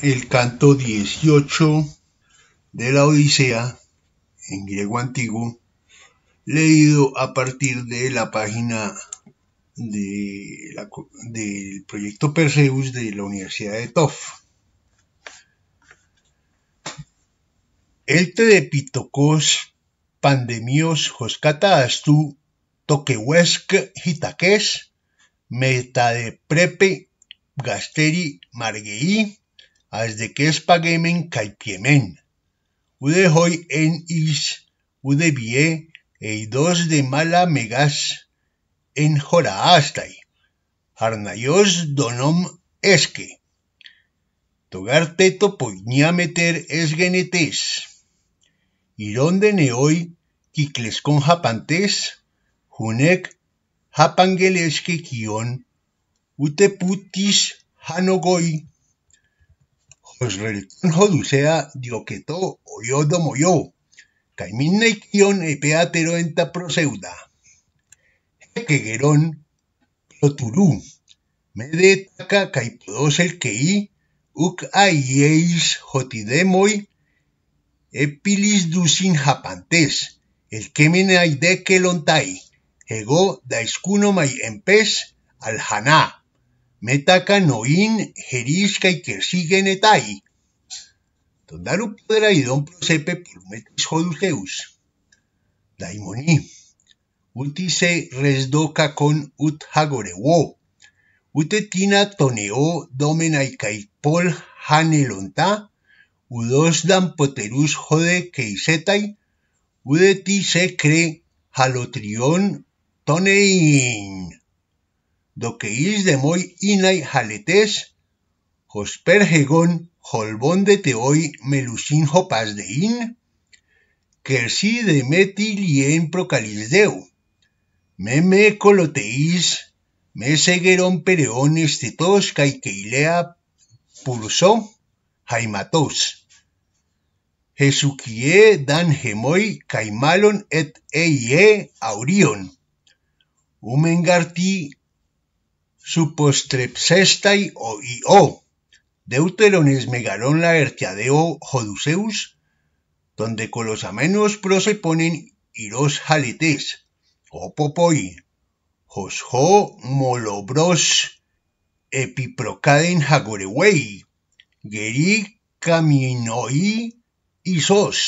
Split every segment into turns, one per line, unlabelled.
el canto 18 de la Odisea en griego antiguo, leído a partir de la página del proyecto Perseus de la Universidad de el te de Pitocos, pandemios, joscata tú, toquehuesc, jitaques, meta de prepe, gasteri de que espagemen caipiemen. Ude hoy en is, ude vie, eidos de mala megas, en astai... arnayos donom esque. Togar teto meter esgenetes. Irón de hoy quicles con japantes, ...junec... japangelesque kion... Ute putis Hanogoi, Osrelton Jodusea Dioqueto Oyodo Moyo, Caimin Neikion Epeatero Enta Proseuda, Jequeguerón Ploturú, Medetaca Caipodos el Kei, Uc Aieis Jotidemoi, Epilis Dusin Japantes, el Kemene dekelontai Lontai, Ego Daiscuno Mai Empes, Alhaná, metaka noin jerizkai kersigen eta hi. Tondaru podera idon prosepe polumetiz jodu zeus. Daimoni, utize resdokakon ut hagore uo. Utetina toneo domenaikai pol hanelonta, udoz dan poteruz jode keizetai, udetize kre halotrion Tonein. do que is de moi inai jaletes, hospergegon holbón de hoy melusin hopas de in, si de metilien procalisdeu, me coloteis, me segueron pereones tetos caiqueilea pulso, jaimatos. Jesuquie dan gemoy caimalon et eie aurion. Umengarti supostrepsestai o deuterones megaron ertiadeo joduseus, donde con los amenos proseponen iros jaletes, o popoi, jo molobros epiprocaden jagorewei, geri caminoi isos,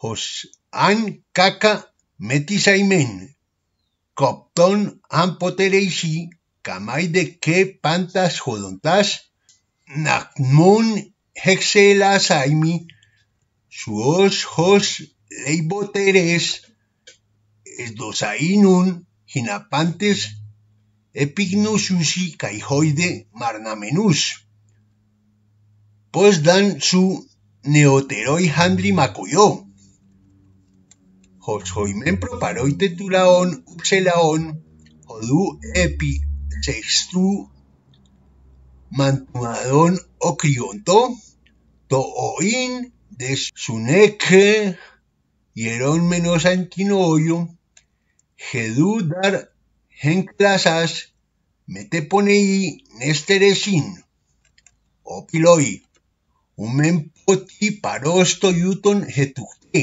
jos an caca metisaimen, copton ampotereisi kamaide de que pantas jodontas, nakmun hexelas aimi, suos jos leiboteres, dosainun hinapantes, epignosusi caijoide marnamenus. Pos dan su neoteroi handri macoyó. proparoite proparoite tetulaon upselaon, odu epi sextu mantuadón o crionto, toin de suneque, hierón menos antinoyo, jedudar genclasas, meteponei nesteresin, opiloi, poti, parosto yuton getucte,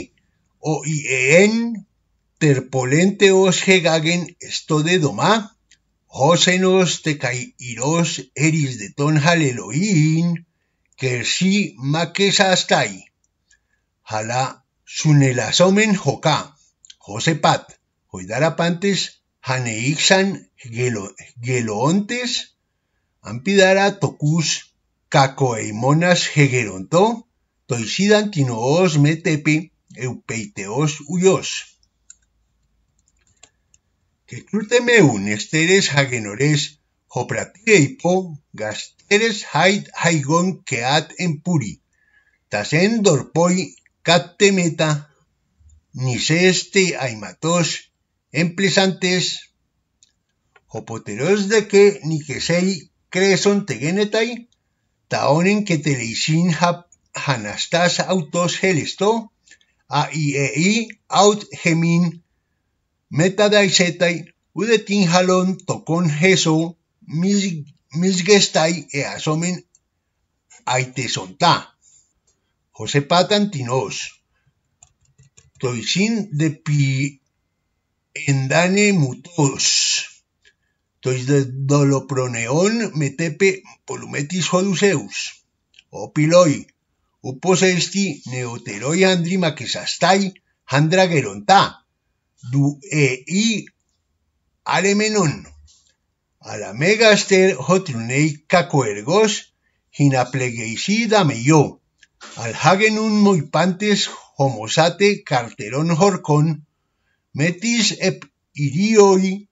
o ien terpolente os gegagen esto de doma, te iros eris de ton haleloin, kersi stai. Jala sunelasomen joka, ¡José Pat, Joidarapantes, haneixan gelo, Geloontes, Ampidara Tocus, Cacoeimonas Hegeronto, Toisidan Quinoos Metepe, Eupeiteos huyos! meun esteres hagenores, jopratireipo gasteres hait haigon queat empuri tasen dorpoi cattemeta, niseste aimatos, emplesantes, hopoteros de que ni sei creson tegenetai, taonen que teleisin hanastas autos helesto, aiei e aut gemin Meta ude tin jalón tocon jeso, misgestai e asomen aitesontá. José Patantinos. Toisin de pi endane mutos. Tois de doloproneón metepe polumetis joduseus, O piloi. neoteroi andri maquesastai du ei eh, Aremenon, alamegaster hotrunei cacoergos, me dameyo, alhagenun moipantes homosate carteron horcon metis ep irioi,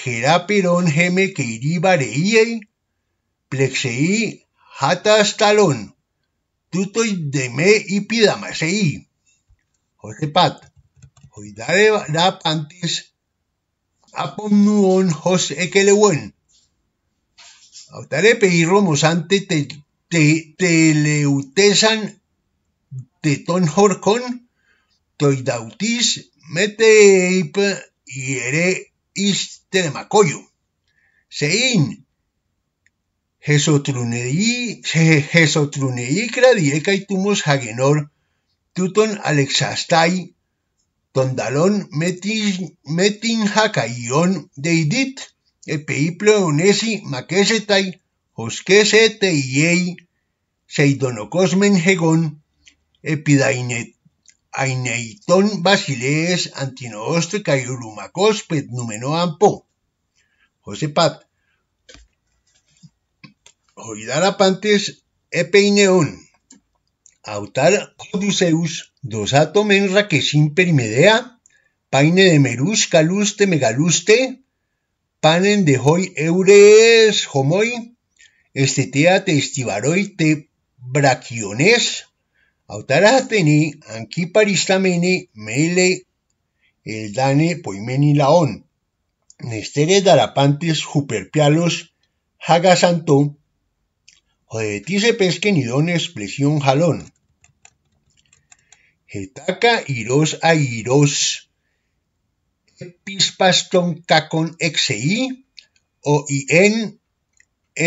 geraperon geme que plexei hatas talón, tutoi de me la pantis apomnuon hos ekelewen Autarepe y ante te, te, teleutesan de ton horcon, toidautis meteip y ere telemacoyo. Sein, Jesotrunei, Jesotrunei, Cradieca y Tumos Hagenor, Tuton Alexastai, Tondalon metin jakaion deidit, e honesi makesetai, oskese te iei, seidonokosmen hegon, epidainet aineiton basilees antinoostre kairumakos pet numenoan po. Jose Pat, hoidara pantes e autar kodiseus, Dosato menra que perimedea, paine de merus caluste megaluste, panen de hoy eures homoi, estetea te estibaroi te braquiones, autarateni anquiparistamene mele el dane poimeni laon, nesteres darapantes juperpialos hagasanto, o de ti se pesquen jalón Getaca, Iros a Iros, epispaston Cacon Exei, o Ien,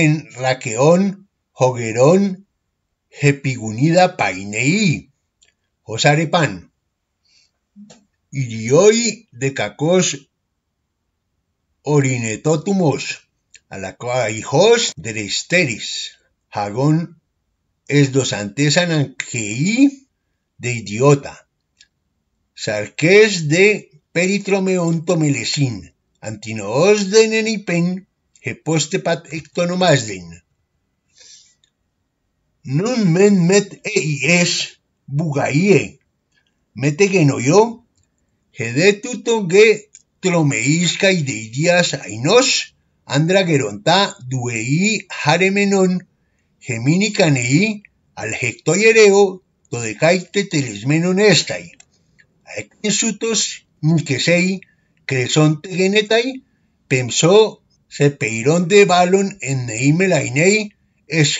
en Raqueón, Joguerón, hepigunida Painei, Osarepan, Irioi de Cacos, Orinetótumos, hijos de Esteris, Jagón es dos de idiota. Sarques de peritromeonto melesin, antinoos de nenipen, hepostepat ectonomasden. Nun men met eis bugaie, de gedetuto ge tromeisca y deidias ainos, geronta duei haremenon, geminicanei, al hectoyereo dodecaique telismenonestae, sutos inquesei cresonte genetai, pensó sepeiron de balon en neimelainei,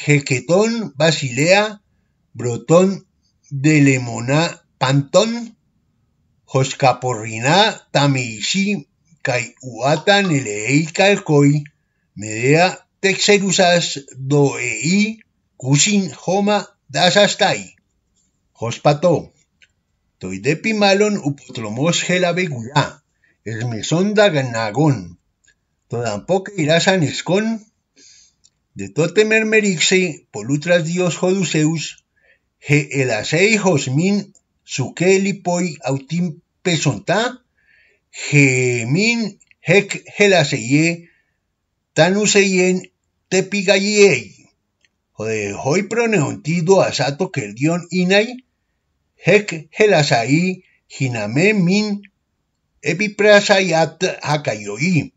jequetón basilea, broton de lemona pantón, joscaporrina tameixi kai uata neleei calcoi, medea texerusas doei, cusin joma dasastai. Jospato, toidepi malon upotlomos mi esmesonda ganagón, todampoque irás a Nescón, de tote mermerixe, polutras dios joduceus, ge elasei josmin, poi autim min gemin hec gelaseye, tanuseyen o jode hoy proneontido asato que el dion inay, hek helasai hiname min epiprasayat hakayoi.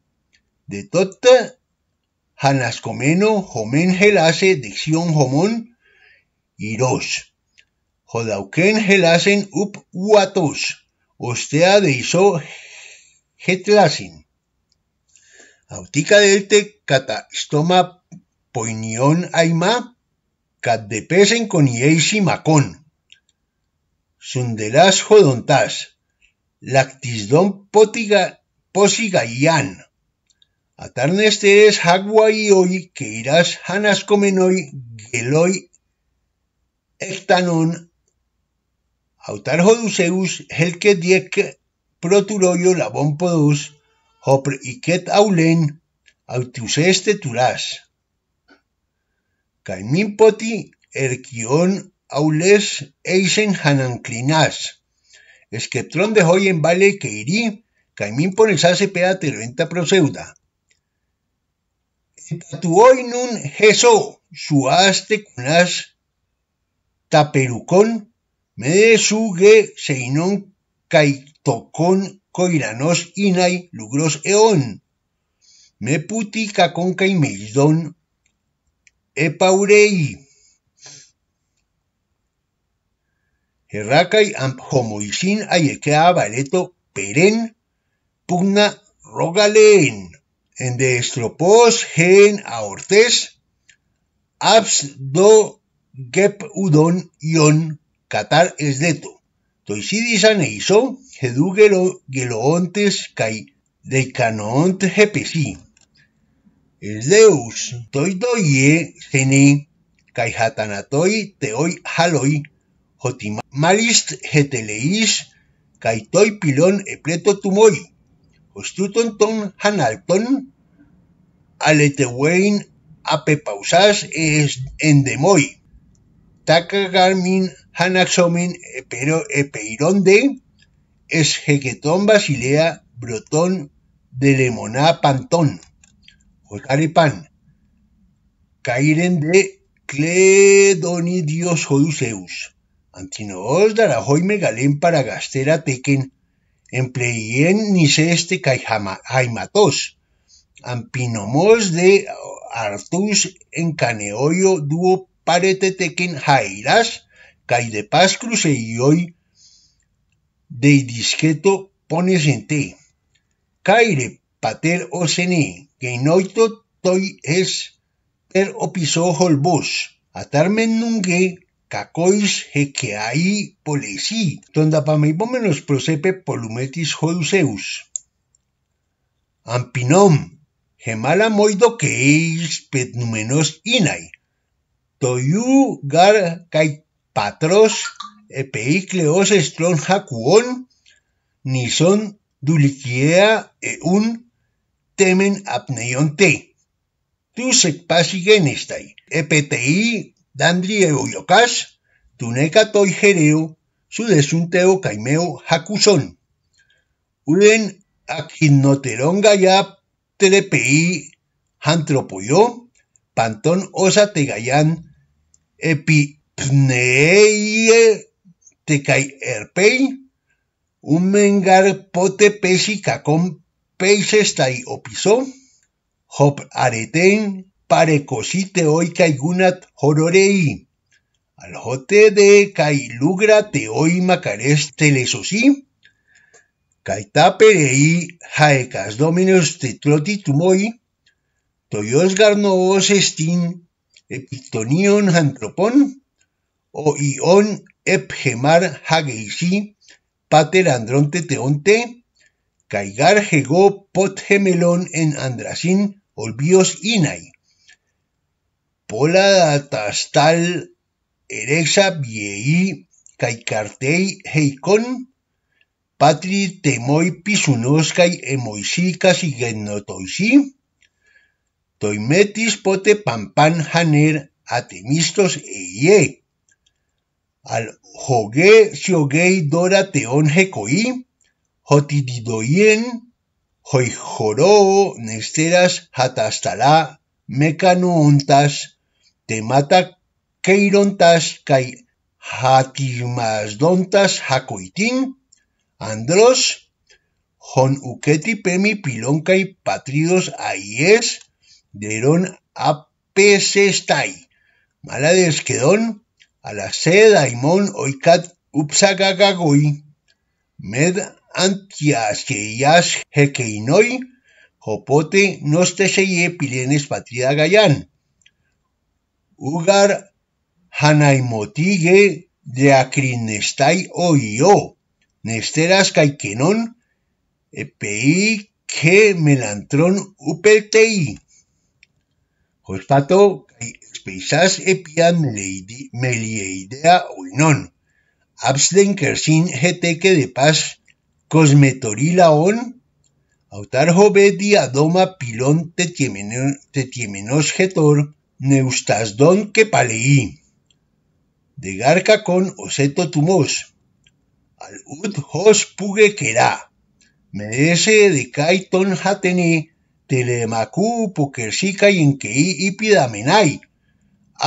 De tot hanascomeno homen helase dicción homon iros. Jodauken helasen up uatos. Ostea de iso hetlasin. Autica delte stoma poinion aima, de con iesi macon. Sundelas jodontás, lactisdón potiga, posigayan, y hoy que irás hanas comenoy geloi ectanon. Autar joduceus helke diek proturoyo Labon podus hopr iket aulen autuseste turas. Caimin poti Erquion aules eisen hananclinas. Esquetrón de hoy en vale que irí, caimín por el peater venta proseuda. Tatuoy nun geso, suaste cunas taperucón, me suge seinon caitocón coiranos inai lugros eón. Me puti cacón e epaurei. Herracay Amhomoishin Ayekea baleto Peren Pugna Rogalen, en de estropos gen aortes abs do gep udon ion catar esdeto toisidis aneiso gedu gelo, geloontes kai deicanoont deus, esdeus ye gene kai hatanatoi teoi haloi Jotimalist geteleis, caitoi pilón epleto tumoi, hostuton ton hanalton, aletewein apepausas es endemoi, tacagarmin hanaxomin pero epeironde, es basilea broton de lemoná pantón, pan, cairen de cledonidios joduceus. Antinoos hoy megalén para gastera ni este niceste caimatos, ampinomos de artus en caneoyo duo parete teken jairas, cai de paz hoy de disqueto pones en te. Caire pater seni, que noito toy es per opiso holbos, atarmen nunge Κακόης εχεαεί πολεσί, τον ταπαμείπομενος προσέπε πολουμέτης Αν Αμπινόμ, χεμάλα μόιδο και εις πετνουμενός ίναι. Το γιου γαρ καί πατρός επείκλεος εστρών χακουόν, νησόν δουλικιέα εούν τέμεν απνεϊόν τε. Τους εκπάσι γένισται. Επετεί. Dandrieu Yokash, tuneka Jereu, su desunteo caimeo jacuzón. Uden aquinoterón Gaya, Terepei, Jantropoyo, pantón osa tegayan epipneie tecay Erpei, un mengar pote pesi con peixes tai hop aretein te hoy caigunat hororei. Al jote de cailugra te hoy macares telesosí. Caita perei jaecas dominos tu tumoi. Toyos garnoos estin epitonion antropón. O ion epgemar hageisi pater andronte teonte, Caigar jego pot gemelón en andrasin olbios inai. Pola Tastal, Erexa Viei, caicartei Heikon, Patri Temoi Pisunoskai emoisica y Genotoisi, Toimetis Pote Pampan Haner Atemistos Eye, Al Jogue Siogei Dora Teon Hekoi, Jotididoyen, Joijoro Nesteras Hatastalá, mecanountas temata queirontas kai dontas hakoitin, andros, hon uketi pemi pilon kai patridos aies, deron apesestai, malades a la seda imon oikat gagoi. med antias que hekeinoi, te seye pilenes patria gayan ugar de Acrinestai oio, nesteras Caikenon epei que melantron upeltei. Hospato speisas Epian melieidea oinon, absden kersin hteke de paz cosmetorilaon, autar jovedi adoma pilón tetiemenos getor, Neustasdón paleí, de Garca con Oseto Tumos, al ut hos pugue querá, merece de caiton Hatene, Telemacú, poker y Enquei y Pidamenai,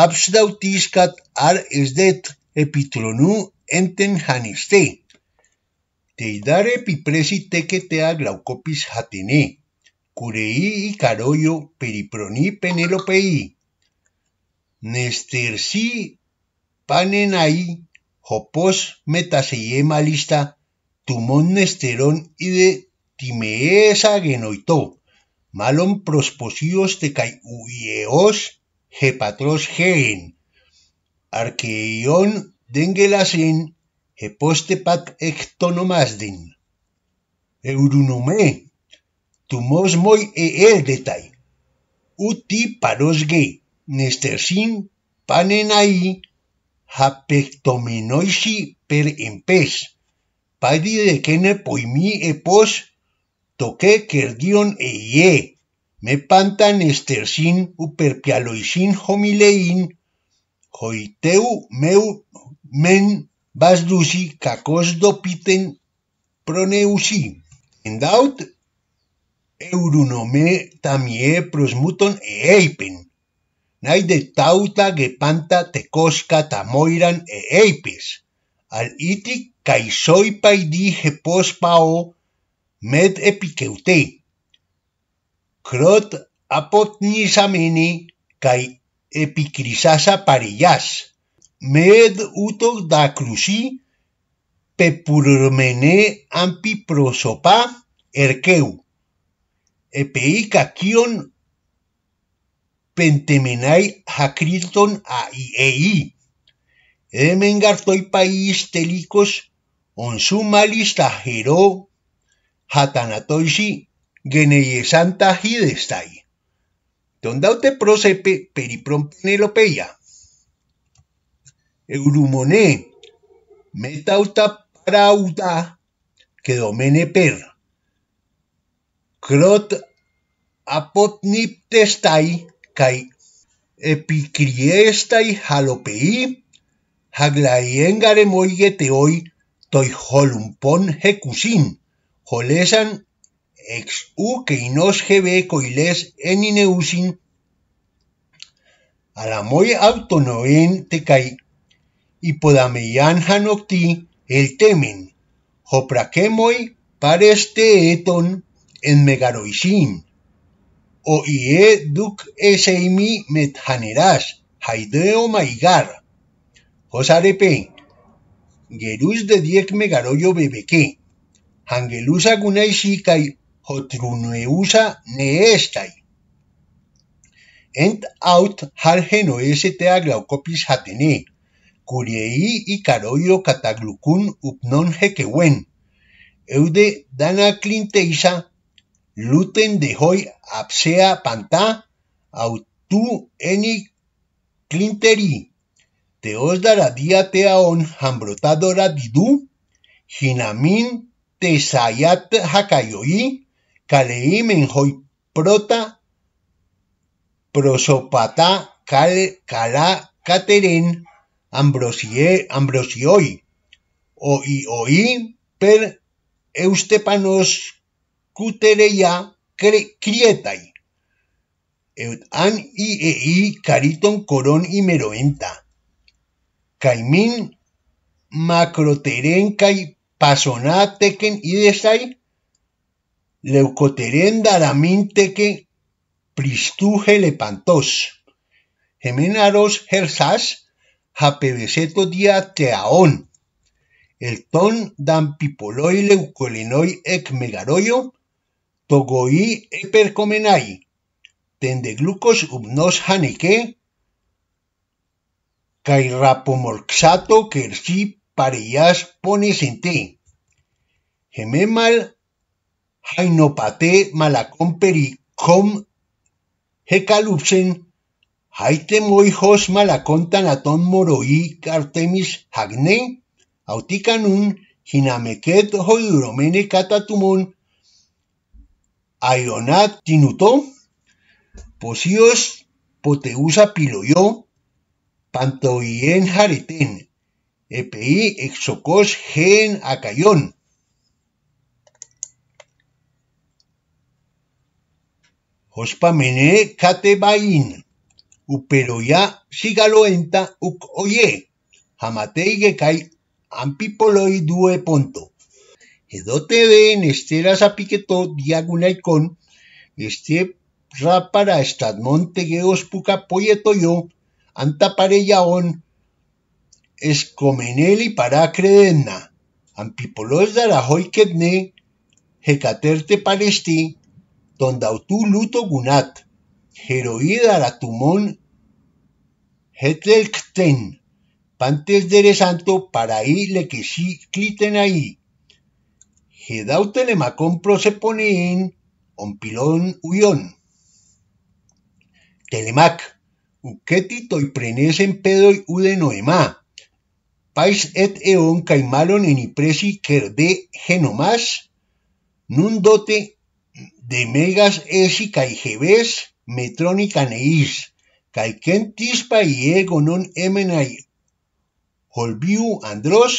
Absdautiscat ar esdet epitronu enten haniste. Teidare pipresi tequetea glaucopis hatene, curei y caroyo periproní penelopei, Nestersi Panenai, Jopos Metaseye Malista, Tumón Nesterón y de Timeesa genoito, Malon Prosposíos Tecai Uieos, Jepatros jeen, Arqueión Dengelasen, Jepostepat Ectonomasden, Eurunome, Tumos Moi E. El Uti Paros Gay, nestehtzin panenai pectominoisi per empez, paidi de poimi e pos toque e panta eye, mepanta nestehtzin pialoisin homilein, hoiteu meu men basdusi kakos dopiten proneusi. Endaut euronome tamie prosmuton eipen. nahi de tauta gepanta tekoska ta moiran e eipis, al iti kai soipai di med epikeutei. Krot apot nisamini kai epikrisasa parillas, med utog da krusi pepurmene ampi prosopa erkeu. Epeika kion Pentemenai Hakrilton AIEI. Emengartoi país telicos onsumalis tajero hatanatoishi santa hidestai. Dondaute prosepe peripron penelopeia. Eurumone metauta parauda que domene per. Crot apotniptestai kai i halopei, haglaien te teoi toi holumpon hecusin, holesan ex u keinos gebe coiles enineusin, alamoy autonoen y podameyan hanocti el temen, hopraquemoy pareste eton en megaroisin. o ie duk eseimi met janeras, jaideo maigar. Josarepe, geruz de diek me bebeke, jangeluza guna isikai ne estai. Ent aut jalgen oezetea glaukopiz jatene, kuriei ikaroio kataglukun upnon hekeuen, eude dana klinteiza Luten de hoy apsea pantá, autu eni clinteri. Teos día teaon hambrotadora didu jinamin tesayat hakayoi, kaleimen en hoy prota, prosopata cal, kateren cateren, ambrosie, ambrosioi, oí oí per eustepanos Kutereya krietai, Eutan i Cariton e Corón y Meroenta, Caimín macroterenca y Tequen y sai leucoterenda daramin Pristuje Lepantos, herzas Gersas, Japebeseto Dia Teaón, el ton dan pipoloi leucolenoi ec megaroyo, Togoi Epercomenai, Tendeglucos Ubnos um Haneke, rapomorxato Kersi en Ponesente, Gememal Jainopate Malacomperi Com Hecalupsen, malakonta Malacontanatón Moroi Cartemis Hagne, Auticanun, hinameket Hoiduromene Catatumón, Ayonat tinuto, Posíos Poteusa Piloyó, Pantoien Jaretén, EPI Exocos Gen Acayón. kate Catebaín, Uperoya Sigaloenta Uc Oye, Jamatei Gekai Ampipoloi Due Ponto de en piquetó, Zapiquetó, Diagonal con este Rápara, Estadmonte, poyeto yo, Antaparellaón, Escomenel y para Ampipolos de Arajoy Ketne, Jecaterte Palestí, Dondautú Luto Gunat, Jeroída Aratumón, Hetelkten, Pantes de Santo, que si Cliten ahí pone proseponin un ompilón huyón. Telemac, y u pedoi noema? Pais et eon caimalon en ipresi querde genomas, nun dote de megas esi y metrónica neis, caiquen tispa y non emenai. Holbiu andros,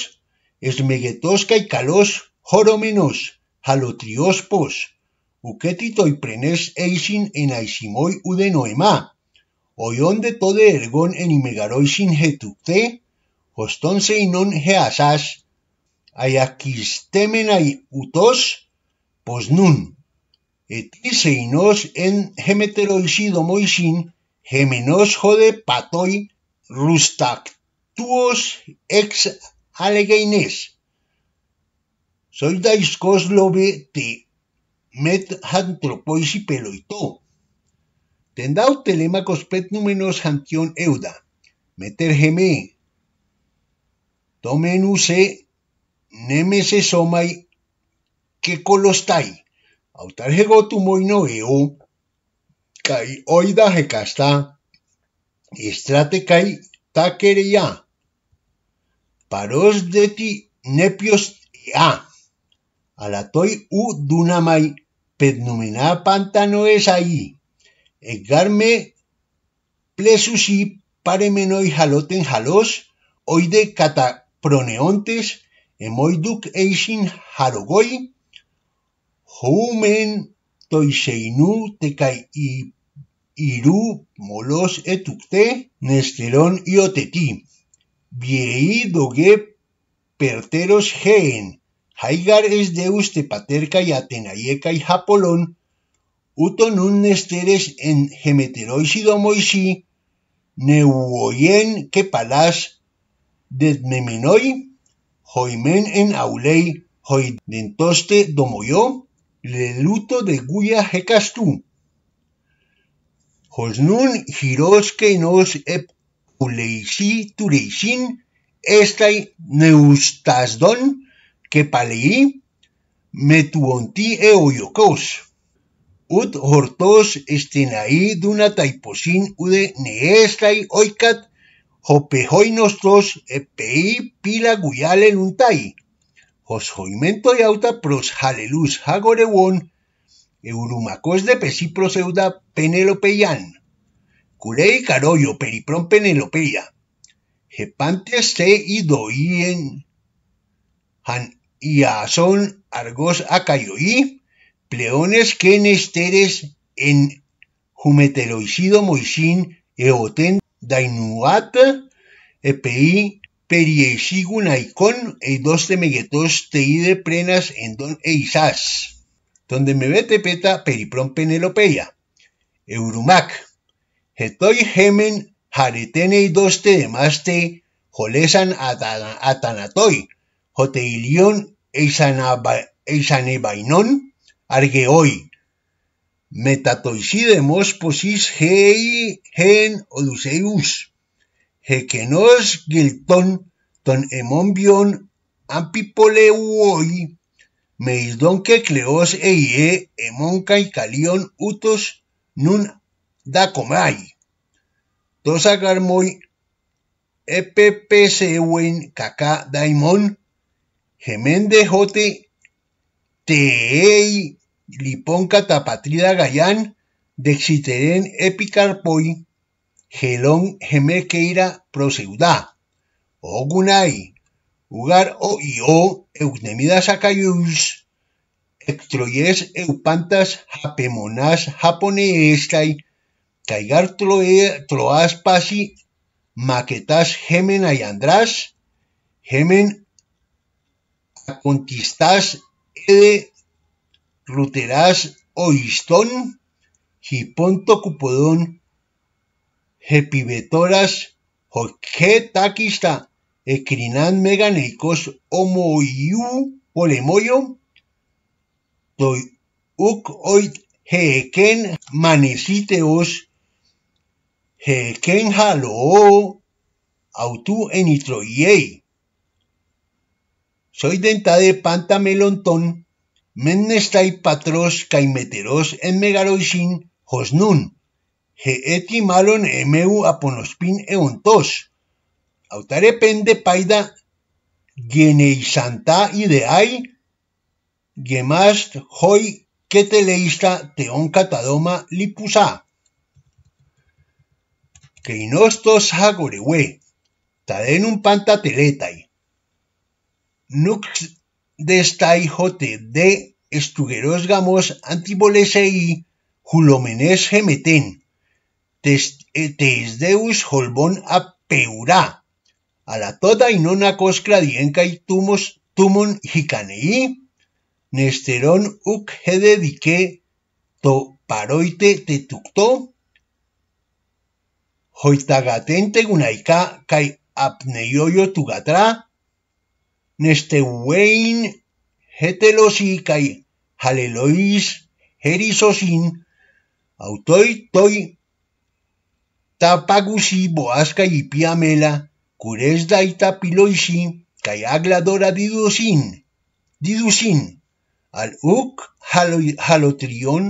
esmegetos y calos, JOROMENOS halotriospos, uquetito y prenes eisin en AISIMOI udenoemá, oión de todo ergon en imegaroisin getucte, hostón seinon geasas, ayakistemenai utos, posnun, etiseinos en gemeteroisidomoisin, gemenos jode patoi, rustactuos ex alegaines Soldaiskoslove de met y peloito. Tendau telemacos pet numenos hantión euda. Meter gemé. Tomen use nemese somai que colostai. Autar tu moino eo. Kai oida jecasta. Estrate kai ya. Paros de ti nepios ea. Alatoi u dunamai pednumená pantano es ahí. Edgarme plesusi paremenoi jaloten jalos, oide cataproneontes, emoiduk eisin jarogoi, jumen toiseinu tecai iru molos etukte, nesteron ioteti, viei doge perteros geen, Haigar es deus Paterca y atenaieca y japolón, nun nesteres en gemeterois y domoisí, neuoyen que palas, dedmemenoi, joimen en aulei, joidentoste le luto de guya jecastú. Josnun que nos ep uleisi tureisin, estai neustasdon, Quepaleí, Metuonti e Oyocos, ut hortos estenaí duna taiposin ude neestai oikat, hopejoy nostros epei pila guyale os y yauta pros halelus hagorewon, eurumacos de pesi proseuda penelopeian, curei caroyo peripron penelopeia, jepantes se idoien han y a son argos acayoí, pleones que en jumeteroicido moisín eoten dainuat epei periesigun e dos temeguetos teide prenas en don eisas, donde me vete peta peripron penelopeia, eurumac, getoy gemen jaretene y dos te demaste jolesan atanatoy, joteilión arge Argeoi, Metatoicide, posis Hei, Gen, Oduseus, hekenos Gilton, Ton Emombion, Ampipoleuoi, Meisdon que Cleos eie, Emonca y kalion Utos, Nun Dacomai, Tosagarmoi, seuen caca Daimon, Gemende Jote Teei Liponca Tapatrida GAYAN Dexiteren Epicarpoi Gelón Gemequeira Proseudá Ogunai Ugar O y O acayus Ectroyes Eupantas Japemonás Japoneestai Caigar Troas Pasi Maquetas Gemen AYANDRAS Gemen contistas Ede, ruteras Oistón, hiponto Cupodón, Jepibetoras, Joque, Taquista, meganicos Meganeicos, Omoiú, Polemoyo, Toyuk, Oit, heken Maneciteos, heken halo autu Enitroyei soy dentade pantamelontón, mennestai patros caimeteros en megaroisin josnun, geeti malon emeu aponospin eontos, Autarepende de paida geneisanta ideai, gemast hoy teleista teon catadoma lipusa. Keinostos un panta pantateletai, Nux destai jote de estugeros gamos antibolesei julomenes gemeten. Tes eh, deus holbon apeurá. A la toda y nona dienca y tumos tumon jicanei. Nesterón uc hede dique to paroite tucto Hoitagaten tegunaica kai apneioyo tugatra. neste Wayne hetelosi kai halelois herisosin autoi toi tapagusi boaska ipiamela piamela daita piloisi kai agladora didusin didusin al uk halo, halotrion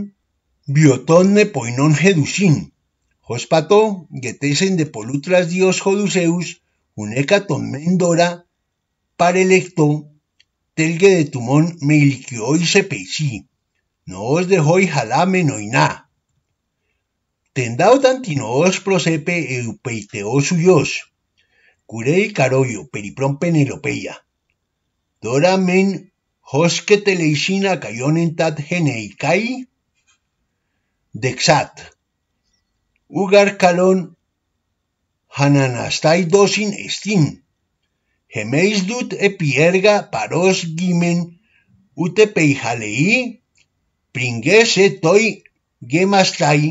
biotonne poinon hedusin Jospato getesen de polutras dios joduseus uneka tomendora παρελεκτό telgue de tumón sí, no os dejó y jalame na. Tendao os prosepe eupeiteo suyos. Curei caroyo peripron penelopeia. Doramen hosque teleicina cayón en tat Dexat. Ugar calón hananastai dosin estin. Gemeis dut e pierga paros gimen ute peijalei, pringese toi gemastai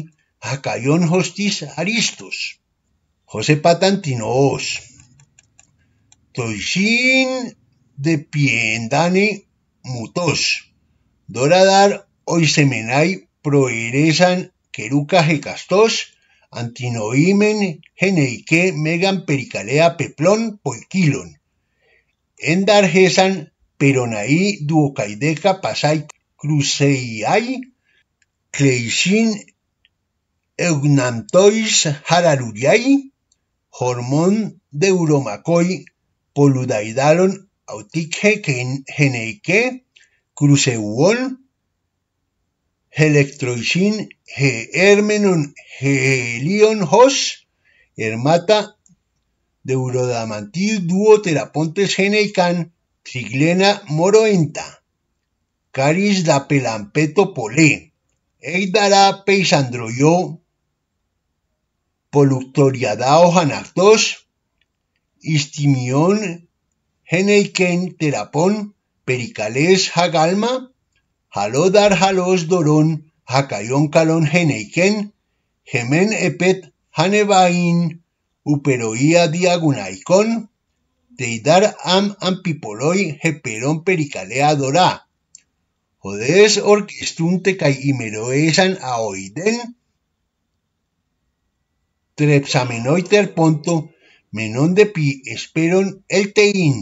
jacayón hostis aristos. José Patantinos. Toisin de piendane mutos. Doradar oisemenai proeresan queruca kastos antinoimen geneike megan pericalea peplon poikilon en Dargesan, Peronaí, Duocaideca, Pasay, Cruceiay, Cleixin, Eugnantois, Hararuriay, Hormón de poludaidalon Poludaidaron, Autique, Geneique, Cruceuol, Electroixin, Hermenon, Helion, Hos, Hermata, duo duoterapontes geneican, Triglena moroenta, Caris da pelampeto polé, Eidara Poluctoria Poluctoriadao janactos, Istimión geneiken terapón, Pericales hagalma, Halodar halos dorón, Jacayón calón geneiken, Gemen epet hanebain, uperoía diagonaicón, deidar am ampipoloi heperon pericalea dora. Jodes orquestunte cae imeroesan aoiden. Trepsamenoi terponto menon de pi esperon el teín.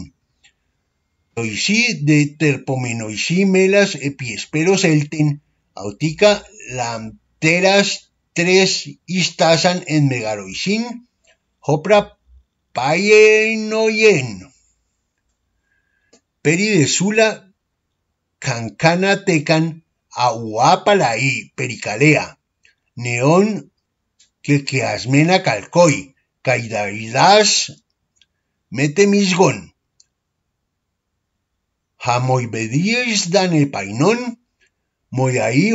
de terpomenoisí melas esperos elten, autica lanteras tres istasan en megaroisin. Hopra Payenoyen. Peri de Sula, Cancana Tecan, Aguapalaí, Pericalea, Neón, Quequeasmena Calcoy, Caidaidas, Metemisgón, Jamoibedíes Danepainón, Moyaí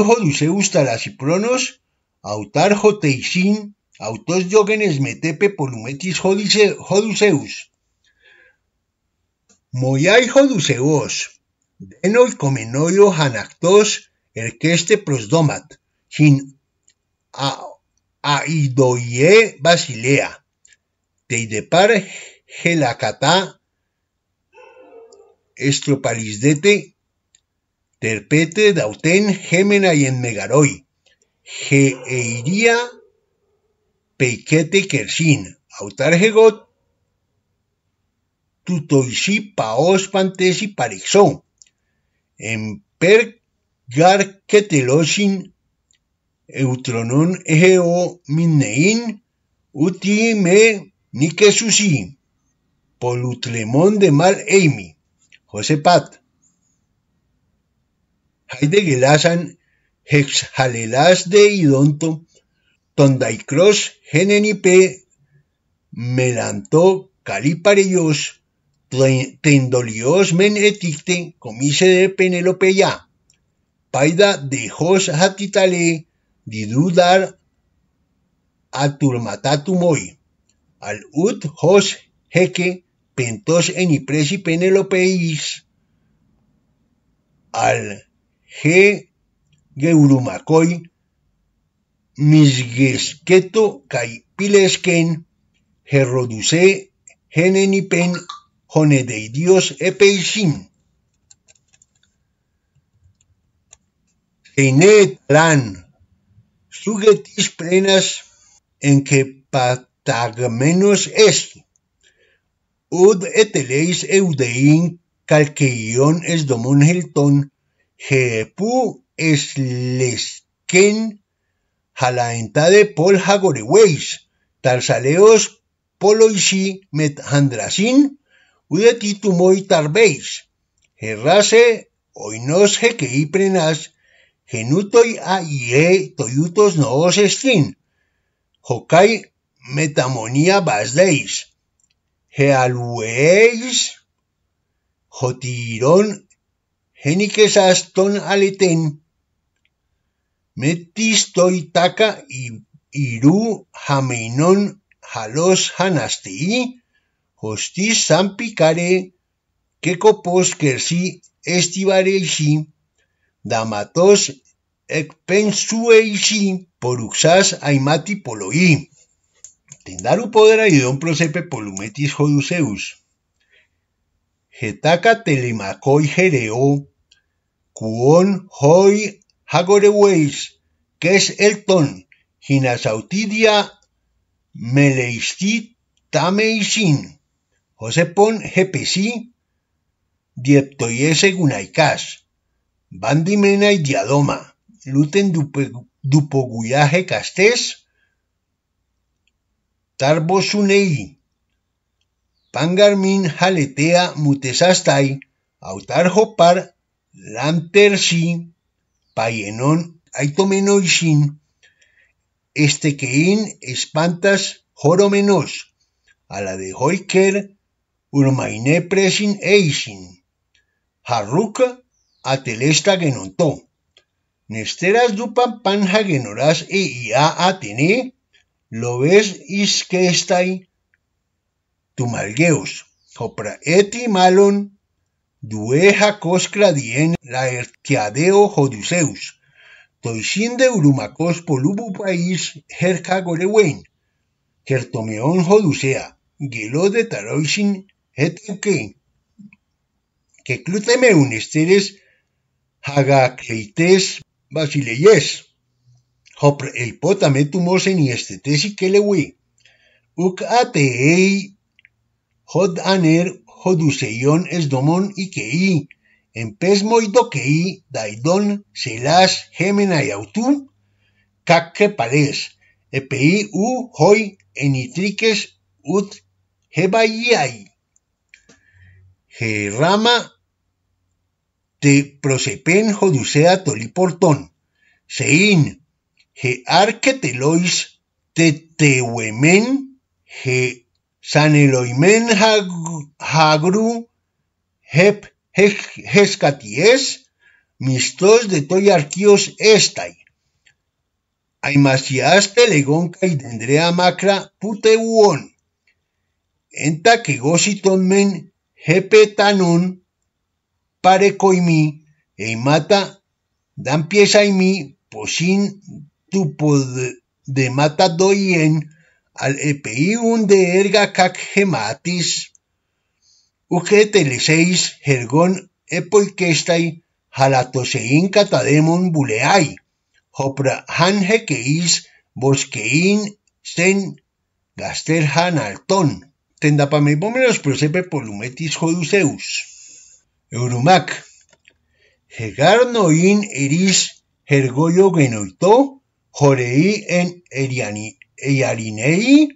y pronos Autarjo Teixín, autos diógenes metepe polumetis un joduceus. Moyai joduceus, denoi comenoio el erqueste prosdomat, sin aidoie basilea, teidepar gelacata estropalisdete terpete dauten gemena y en megaroi, Pequete Kersin, autarhegot Hegot, Tutoisi Paos Pantesi Parixón, Gar Eutronon Egeo Minnein, Uti Me Nikesusi, Polutlemón de Mal Eimi, José Pat. Haide Gelazan, Hexhalelas de Idonto, cross genenipe melantó caliparellos tendolios men eticte comise de ya. Paida de jos hatitale didudar moy, Al ut jos jeque pentos enipresi Penelopeis. Al ge geurumacoi kai caipilesquen, gerroduce, genenipen, jonedeidios epeixin. Teinetlán, sugetis plenas en que patagmenos est, ud eteleis eudein calqueion es domon gelton, gepu es de pol weis, tarsaleos met metandrasin, hoy tarbeis, gerrase oinos y prenas, genutoi a toyutos noos estin, jokai metamonia basdeis, gealueis, jotiron, genikesas ton aleten, Metis Metistoitaka iru jameinon jalos hanastii, hostis zampicare, si kersi si damatos si poruxas aimati poloi. Tendaru idon prosepe polumetis joduceus. Getaca telemakoi jereo, kuon hoi Hagore que es Elton, Ginasautidia Meleistit Tameisin, Josepon Hepesi Dieptoyese Gunaikas, Bandimena y Diadoma, Luten Dupoguyaje castes, Tarbosunei, Pangarmin Jaletea Mutesastai, Autarjopar Lantersi, este que in Espantas, Joromenos, a la de Hoiker, Urmainé Presin Eisin, harruk, Atelesta Genontó, Nesteras Dupan Panja Genoras e Ia Atene, Lobes Isquestai, Tumalgueos, opra Eti Malon, dueja coscra dien laertiadeo ...toisin de urumacos polubu país jerca gorewen, jertomeón joducea... gelo de taroisin hetenquein, que cluteme unesteres hagacleites basileyes, hopre el potame tumosen y estetesi que le uc aner es y en en que Doqueí, Daidón, Selas, Gemena y Autú, Cacque Palés, Epeí U Hoy, Enitriques Ut Je rama Te Prosepen Jodusea Toliportón, Sein, te tewemen Ge San Eloimen Hagru Hep Hescaties, Mistos de Toyarquios Estai. Aimasias Telegonca y Dendrea Macra Puteuon. Enta que gositon men Hepetanun Parecoimi, e mata Dan Piesaimi, Posin pod de Mata Doyen al e un de erga cac gematis, uque jergón epoikestai jalatoseín catademon buleai, hopra hanjequeis bosqueín sen gaster tendapame tendapamebomenos prosepe polumetis joduceus. Euromac, noin eris jergoyo genoito jorei en eriani Eyarinei,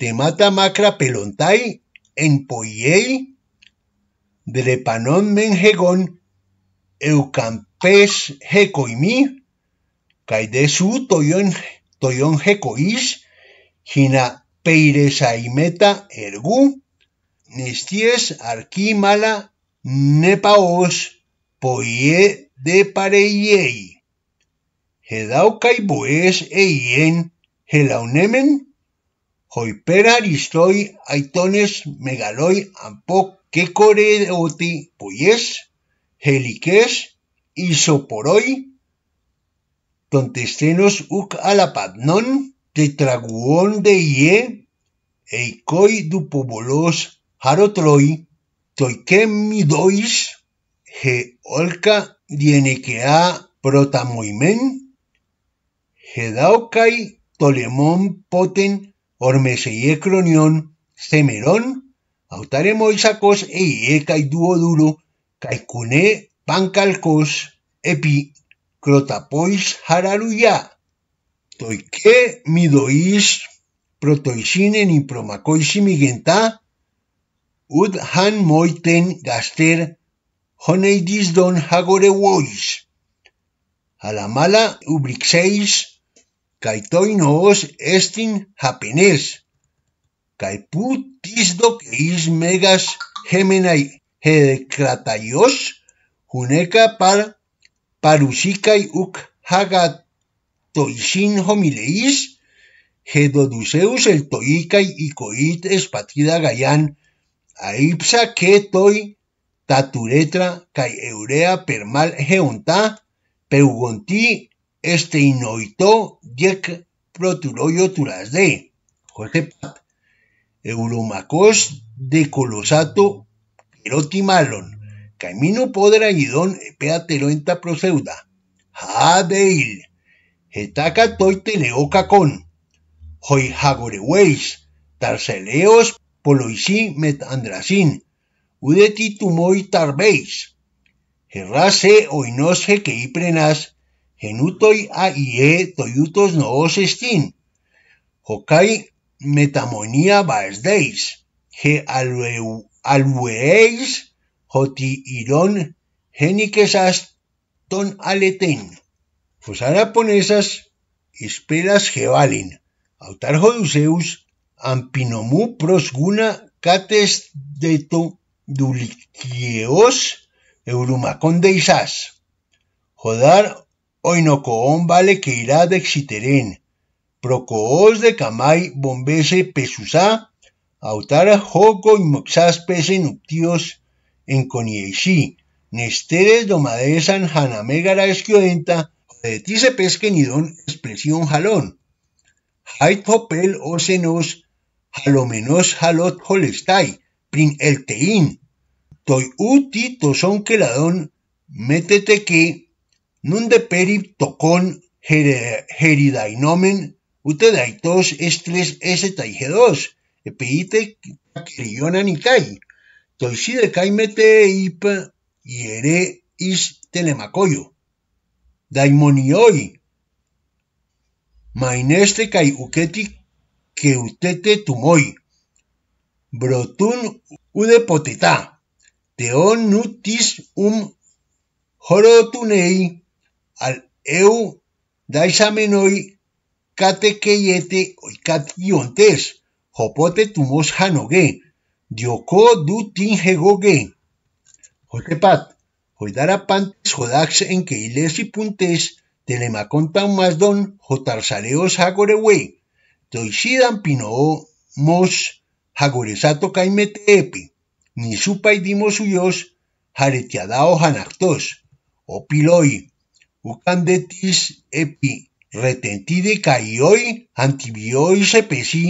temata Macra Pelontai, en poiei Drepanon Menjegon, Eucampes Jecoimi, Caidesu Toyon, Toyon Jecoís, Jina Peiresaimeta ergu Nisties mala Nepaos, poie de pareiei hedau caibues Eien, Helaunemen, Joipera, Aristoi, Aitones, Megaloi, Ampoc, oti Poyes, Heliques, Isoporoi, Tontestenos, Uc Alapadnon, Tetraguón de Ie, Eikoi Dupobolos, Harotroi, he olka Dienekea Protamoimen, Gedaukai tolemón poten ormeseiecronión semerón autaremoisacos eie kai duro, kai kune pankalkos, epi crotapois hararuya toike midois protoisinen y promacoi ud han moiten gaster honeidis don hagorewois. A la Kaitoi os estin happiness. Kaipu tisdo que is megas gemenai hedecratayos juneka par parusikai uk hagatoisin homileis hedoduceus el toikai icoit espatida gayan aipsa que toi taturetra kai eurea permal geonta peugonti este inoito yek protuloyo turas de José Euromacos de Colosato erotimalon Camino podra idón peateloenta proseuda Jadeil etaca toite leocacón Hoy jagoreweis Tarceleos poloisí ti Udeti tumoy tarbeis Gerrase oinosje que prenas genutoi aie toyutos no estin, hokai metamonia basdeis, ge alueis joti irón geniques aston aleten. Pues ahora ponesas esperas que valen. Autar Joduceus, pros prosguna cates de to euruma eurumacón de Isas. Jodar Oinocoón vale que irá de Exiterén, Procoos de Camay bombese pesusa, Autara joco moxas pese nuptios en Conieixí, Nesteres domadesan Hanamegara de ti se pesque nidón expresión jalón. Hait hopel osenos jalomenos jalot holestai, prin el teín. Toy uti tosón ladón métete que Nunde peri tocon heridainomen, ute daitos estles ese taijedos, epeite querionan y kai, toiside caimete ip yere is telemakoyo Daimonioi, maineste kai uketi que utete tumoi, brotun ude poteta, teon nutis um horotunei, al EU daisamenoi catequeyete oikationtes, jopote tumos hanoge, dioko du pat, Josepat, pantes jodax en que y puntes, telemacontan más don, jotarsaleos hagorewe, doisidan pino mos hagoresato caimeteepe, ni supa y dimos suyos, jaretiadao o piloi ucandetis epi retentide caioi antibioi sepesi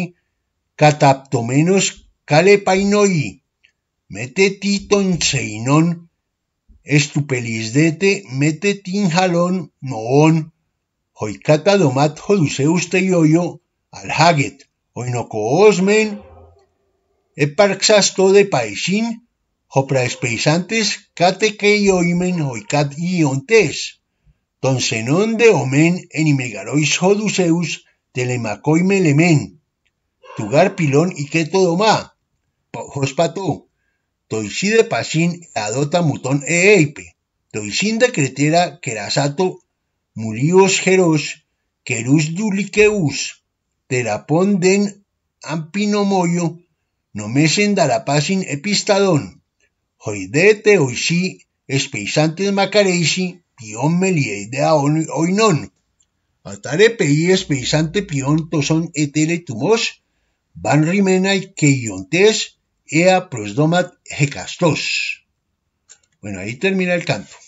cataptomenos calepainoi metetiton seinon estupelisdete metetin jalón moón hoicata domat joduseus teioio alhaget oinocoosmen eparxasto de paesin hopraespeisantes catequeioimen hoicat iontes Ton senón de homén en y joduceus telemaco tugar pilón y que todo ma, pojos pató, toisí de adota mutón e eipe, toisí cretera querasato muríos jeros, querus duliqueus, terapón den ampinomoyo, no la darapacín epistadón, hoy de te hoy macareisi, pion meliedea oinon. Atare peyes peisante pion toson etele tumos, van rimenai queiontes, ea prosdomat hecastos. Bueno, ahí termina el canto.